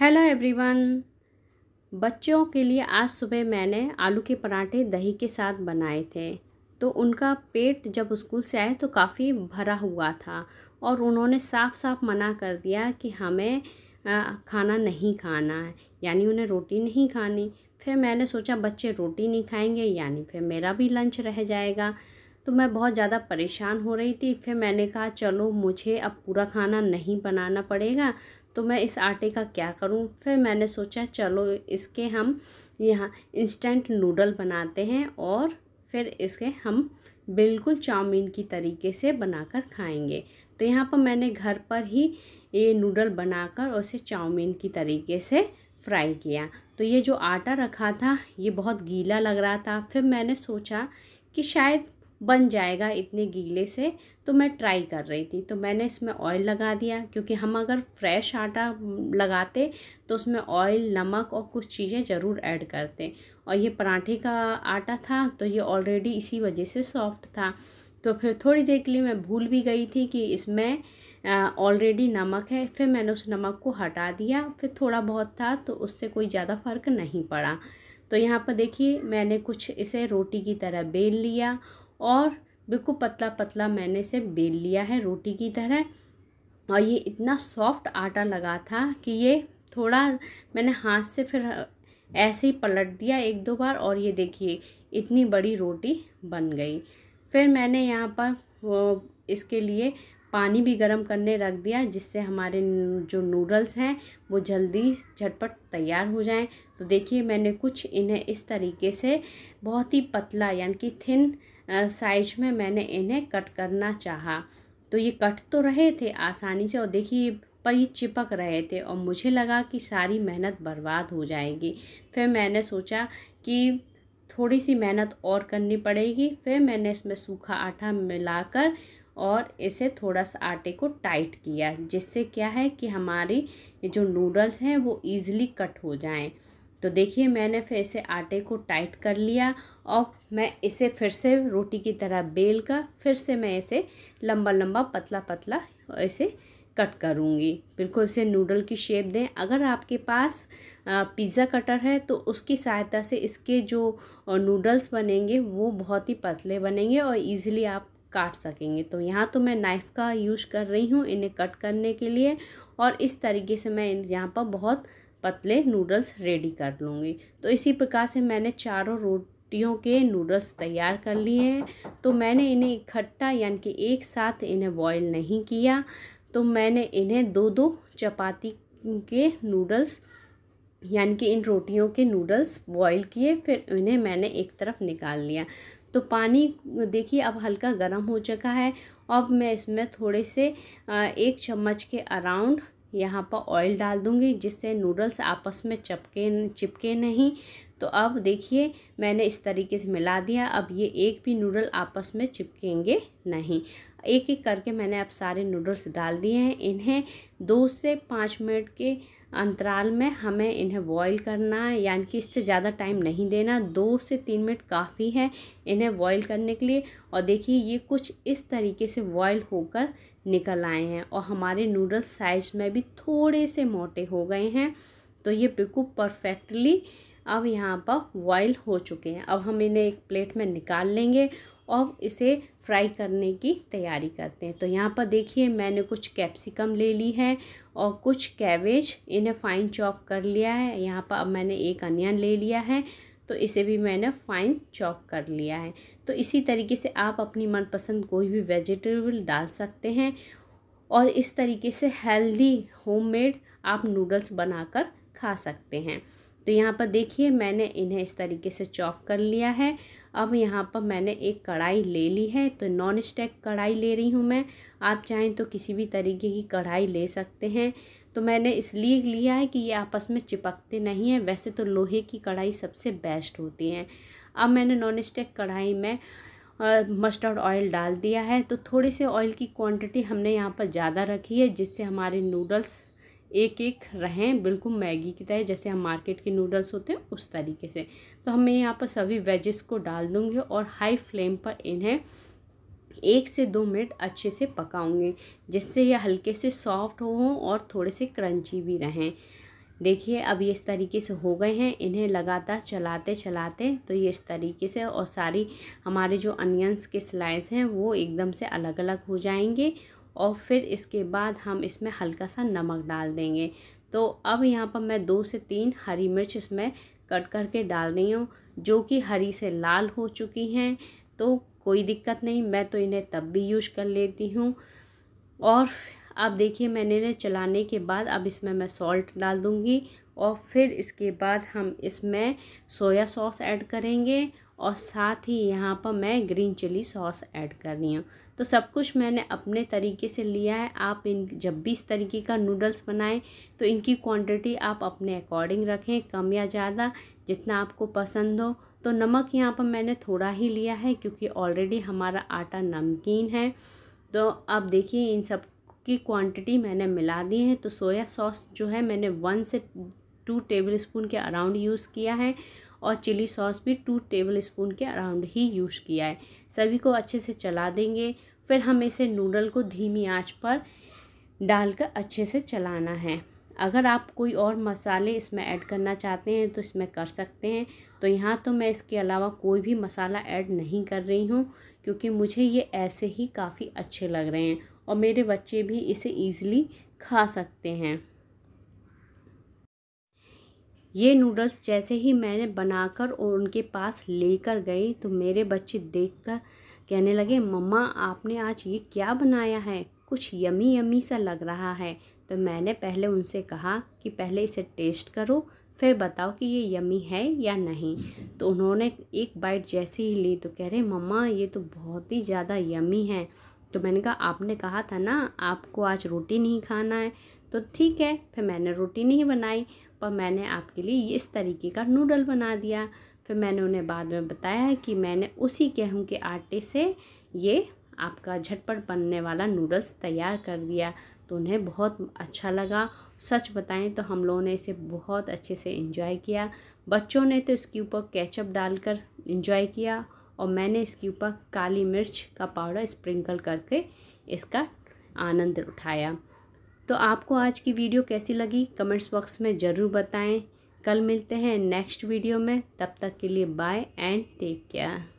hello everyone बच्चों के लिए आज सुबह मैंने आलू के पराठे दही के साथ बनाए थे तो उनका पेट जब स्कूल से आए तो काफ़ी भरा हुआ था और उन्होंने साफ साफ मना कर दिया कि हमें खाना नहीं खाना है यानी उन्हें रोटी नहीं खानी फिर मैंने सोचा बच्चे रोटी नहीं खाएंगे यानी फिर मेरा भी लंच रह जाएगा तो मैं बहुत ज़्यादा परेशान हो रही थी फिर मैंने कहा चलो मुझे अब पूरा खाना नहीं बनाना पड़ेगा तो मैं इस आटे का क्या करूं फिर मैंने सोचा चलो इसके हम यहाँ इंस्टेंट नूडल बनाते हैं और फिर इसके हम बिल्कुल चाउमीन की तरीके से बनाकर खाएंगे तो यहाँ पर मैंने घर पर ही ये नूडल बनाकर और उसे चाउमीन की तरीके से फ्राई किया तो ये जो आटा रखा था ये बहुत गीला लग रहा था फिर मैंने सोचा कि शायद बन जाएगा इतने गीले से तो मैं ट्राई कर रही थी तो मैंने इसमें ऑयल लगा दिया क्योंकि हम अगर फ्रेश आटा हम्म, लगाते तो उसमें ऑयल नमक और कुछ चीज़ें ज़रूर ऐड करते और ये पराठे का आटा था तो ये ऑलरेडी इसी वजह से सॉफ्ट था तो फिर थोड़ी देर के लिए मैं भूल भी गई थी कि इसमें ऑलरेडी नमक है फिर मैंने उस नमक को हटा दिया फिर थोड़ा बहुत था तो उससे कोई ज़्यादा फ़र्क नहीं पड़ा तो यहाँ पर देखिए मैंने कुछ इसे रोटी की तरह बेल लिया और बिल्कुल पतला पतला मैंने इसे बेल लिया है रोटी की तरह और ये इतना सॉफ्ट आटा लगा था कि ये थोड़ा मैंने हाथ से फिर ऐसे ही पलट दिया एक दो बार और ये देखिए इतनी बड़ी रोटी बन गई फिर मैंने यहाँ पर इसके लिए पानी भी गर्म करने रख दिया जिससे हमारे जो नूडल्स हैं वो जल्दी झटपट तैयार हो जाएं तो देखिए मैंने कुछ इन्हें इस तरीके से बहुत ही पतला यानी कि थिन साइज में मैंने इन्हें कट करना चाहा तो ये कट तो रहे थे आसानी से और देखिए पर ये चिपक रहे थे और मुझे लगा कि सारी मेहनत बर्बाद हो जाएगी फिर मैंने सोचा कि थोड़ी सी मेहनत और करनी पड़ेगी फिर मैंने इसमें सूखा आटा मिलाकर और इसे थोड़ा सा आटे को टाइट किया जिससे क्या है कि हमारी जो नूडल्स हैं वो ईज़िली कट हो जाएं तो देखिए मैंने फिर इसे आटे को टाइट कर लिया और मैं इसे फिर से रोटी की तरह बेल कर फिर से मैं इसे लंबा लंबा पतला पतला इसे कट करूँगी बिल्कुल इसे नूडल की शेप दें अगर आपके पास पिज़्ज़ा कटर है तो उसकी सहायता से इसके जो नूडल्स बनेंगे वो बहुत ही पतले बनेंगे और ईज़िली आप काट सकेंगे तो यहाँ तो मैं नाइफ़ का यूज़ कर रही हूँ इन्हें कट करने के लिए और इस तरीके से मैं यहाँ पर बहुत पतले नूडल्स रेडी कर लूँगी तो इसी प्रकार से मैंने चारों रोटियों के नूडल्स तैयार कर लिए हैं तो मैंने इन्हें इकट्ठा यानी कि एक साथ इन्हें बॉईल नहीं किया तो मैंने इन्हें दो दो चपाती के नूडल्स यानी कि इन रोटियों के नूडल्स बॉईल किए फिर इन्हें मैंने एक तरफ निकाल लिया तो पानी देखिए अब हल्का गर्म हो चुका है अब मैं इसमें थोड़े से एक चम्मच के अराउंड यहाँ पर ऑयल डाल दूँगी जिससे नूडल्स आपस में चपके चिपके नहीं तो अब देखिए मैंने इस तरीके से मिला दिया अब ये एक भी नूडल आपस में चिपकेंगे नहीं एक एक करके मैंने अब सारे नूडल्स डाल दिए हैं इन्हें दो से पाँच मिनट के अंतराल में हमें इन्हें बॉईल करना है यानी कि इससे ज़्यादा टाइम नहीं देना दो से तीन मिनट काफ़ी है इन्हें बॉईल करने के लिए और देखिए ये कुछ इस तरीके से बॉईल होकर निकल आए हैं और हमारे नूडल्स साइज में भी थोड़े से मोटे हो गए हैं तो ये बिल्कुल परफेक्टली अब यहाँ पर बॉयल हो चुके हैं अब हम इन्हें एक प्लेट में निकाल लेंगे और इसे फ्राई करने की तैयारी करते हैं तो यहाँ पर देखिए मैंने कुछ कैप्सिकम ले ली है और कुछ कैबेज इन्हें फ़ाइन चॉप कर लिया है यहाँ पर अब मैंने एक अनियन ले लिया है तो इसे भी मैंने फ़ाइन चॉप कर लिया है तो इसी तरीके से आप अपनी मनपसंद कोई भी वेजिटेबल डाल सकते हैं और इस तरीके से हेल्दी होममेड आप नूडल्स बनाकर खा सकते हैं तो यहाँ पर देखिए मैंने इन्हें इस तरीके से चॉप कर लिया है अब यहाँ पर मैंने एक कढ़ाई ले ली है तो नॉन स्टेक कढ़ाई ले रही हूँ मैं आप चाहें तो किसी भी तरीके की कढ़ाई ले सकते हैं तो मैंने इसलिए लिया है कि ये आपस में चिपकते नहीं हैं वैसे तो लोहे की कढ़ाई सबसे बेस्ट होती है अब मैंने नॉन स्टेक कढ़ाई में मस्टर्ड ऑयल डाल दिया है तो थोड़ी से ऑयल की क्वांटिटी हमने यहाँ पर ज़्यादा रखी है जिससे हमारे नूडल्स एक एक रहें बिल्कुल मैगी की तरह जैसे हम मार्केट के नूडल्स होते हैं उस तरीके से तो हम मैं यहाँ पर सभी वेजेस को डाल दूँगी और हाई फ्लेम पर इन्हें एक से दो मिनट अच्छे से पकाऊंगे जिससे ये हल्के से सॉफ्ट हों और थोड़े से क्रंची भी रहें देखिए अब ये इस तरीके से हो गए हैं इन्हें लगातार चलाते चलाते तो ये इस तरीके से और सारी हमारे जो अनियंस के स्लाइस हैं वो एकदम से अलग अलग हो जाएंगे और फिर इसके बाद हम इसमें हल्का सा नमक डाल देंगे तो अब यहाँ पर मैं दो से तीन हरी मिर्च इसमें कट करके डाल रही हूँ जो कि हरी से लाल हो चुकी हैं तो कोई दिक्कत नहीं मैं तो इन्हें तब भी यूज कर लेती हूँ और अब देखिए मैंने इन्हें चलाने के बाद अब इसमें मैं सॉल्ट डाल दूँगी और फिर इसके बाद हम इसमें सोया सॉस ऐड करेंगे और साथ ही यहाँ पर मैं ग्रीन चिली सॉस ऐड कर रही हूँ तो सब कुछ मैंने अपने तरीके से लिया है आप इन जब भी इस तरीके का नूडल्स बनाएं तो इनकी क्वांटिटी आप अपने अकॉर्डिंग रखें कम या ज़्यादा जितना आपको पसंद हो तो नमक यहाँ पर मैंने थोड़ा ही लिया है क्योंकि ऑलरेडी हमारा आटा नमकीन है तो अब देखिए इन सब की क्वांटिटी मैंने मिला दी है तो सोया सॉस जो है मैंने वन से टू टेबल स्पून के अराउंड यूज़ किया है और चिली सॉस भी टू टेबल स्पून के अराउंड ही यूज़ किया है सभी को अच्छे से चला देंगे फिर हमें इसे नूडल को धीमी आंच पर डालकर अच्छे से चलाना है अगर आप कोई और मसाले इसमें ऐड करना चाहते हैं तो इसमें कर सकते हैं तो यहाँ तो मैं इसके अलावा कोई भी मसाला ऐड नहीं कर रही हूँ क्योंकि मुझे ये ऐसे ही काफ़ी अच्छे लग रहे हैं और मेरे बच्चे भी इसे ईज़िली खा सकते हैं ये नूडल्स जैसे ही मैंने बनाकर और उनके पास लेकर गई तो मेरे बच्चे देखकर कहने लगे मम्मा आपने आज ये क्या बनाया है कुछ यमी यमी सा लग रहा है तो मैंने पहले उनसे कहा कि पहले इसे टेस्ट करो फिर बताओ कि ये यमी है या नहीं तो उन्होंने एक बाइट जैसे ही ली तो कह रहे मम्मा ये तो बहुत ही ज़्यादा यमी है तो मैंने कहा आपने कहा था ना आपको आज रोटी नहीं खाना है तो ठीक है फिर मैंने रोटी नहीं बनाई पर मैंने आपके लिए इस तरीके का नूडल बना दिया फिर मैंने उन्हें बाद में बताया कि मैंने उसी गेहूँ के आटे से ये आपका झटपट बनने वाला नूडल्स तैयार कर दिया तो उन्हें बहुत अच्छा लगा सच बताएं तो हम लोगों ने इसे बहुत अच्छे से इंजॉय किया बच्चों ने तो इसके ऊपर केचप डालकर इंजॉय किया और मैंने इसके ऊपर काली मिर्च का पाउडर स्प्रिंकल करके इसका आनंद उठाया तो आपको आज की वीडियो कैसी लगी कमेंट्स बॉक्स में ज़रूर बताएं कल मिलते हैं नेक्स्ट वीडियो में तब तक के लिए बाय एंड टेक केयर